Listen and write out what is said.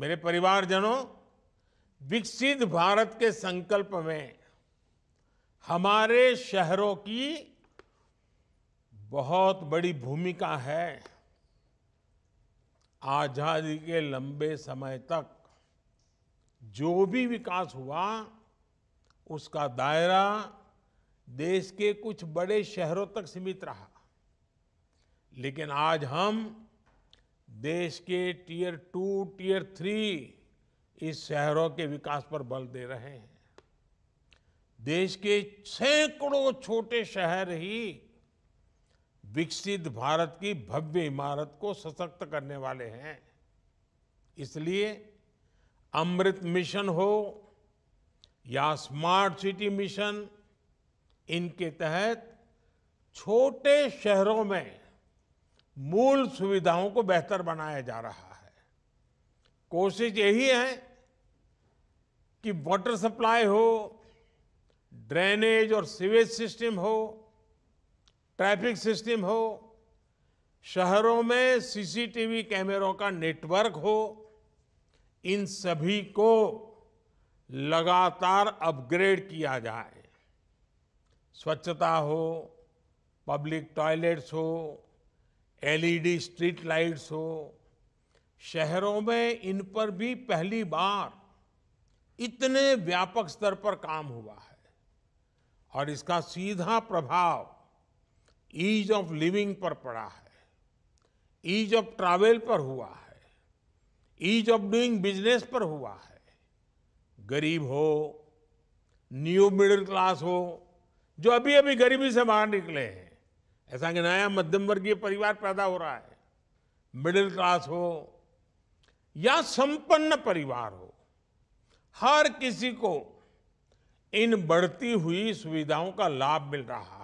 मेरे परिवारजनों विकसित भारत के संकल्प में हमारे शहरों की बहुत बड़ी भूमिका है आजादी के लंबे समय तक जो भी विकास हुआ उसका दायरा देश के कुछ बड़े शहरों तक सीमित रहा लेकिन आज हम देश के टीयर टू टीयर थ्री इस शहरों के विकास पर बल दे रहे हैं देश के सैकड़ों छोटे शहर ही विकसित भारत की भव्य इमारत को सशक्त करने वाले हैं इसलिए अमृत मिशन हो या स्मार्ट सिटी मिशन इनके तहत छोटे शहरों में मूल सुविधाओं को बेहतर बनाया जा रहा है कोशिश यही है कि वाटर सप्लाई हो ड्रेनेज और सीवेज सिस्टम हो ट्रैफिक सिस्टम हो शहरों में सीसीटीवी कैमरों का नेटवर्क हो इन सभी को लगातार अपग्रेड किया जाए स्वच्छता हो पब्लिक टॉयलेट्स हो एलईडी स्ट्रीट लाइट्स हो शहरों में इन पर भी पहली बार इतने व्यापक स्तर पर काम हुआ है और इसका सीधा प्रभाव ईज ऑफ लिविंग पर पड़ा है ईज ऑफ ट्रैवल पर हुआ है ईज ऑफ डूइंग बिजनेस पर हुआ है गरीब हो न्यू मिडिल क्लास हो जो अभी अभी गरीबी से बाहर निकले हैं ऐसा कि नया मध्यम वर्गीय परिवार पैदा हो रहा है मिडिल क्लास हो या संपन्न परिवार हो हर किसी को इन बढ़ती हुई सुविधाओं का लाभ मिल रहा है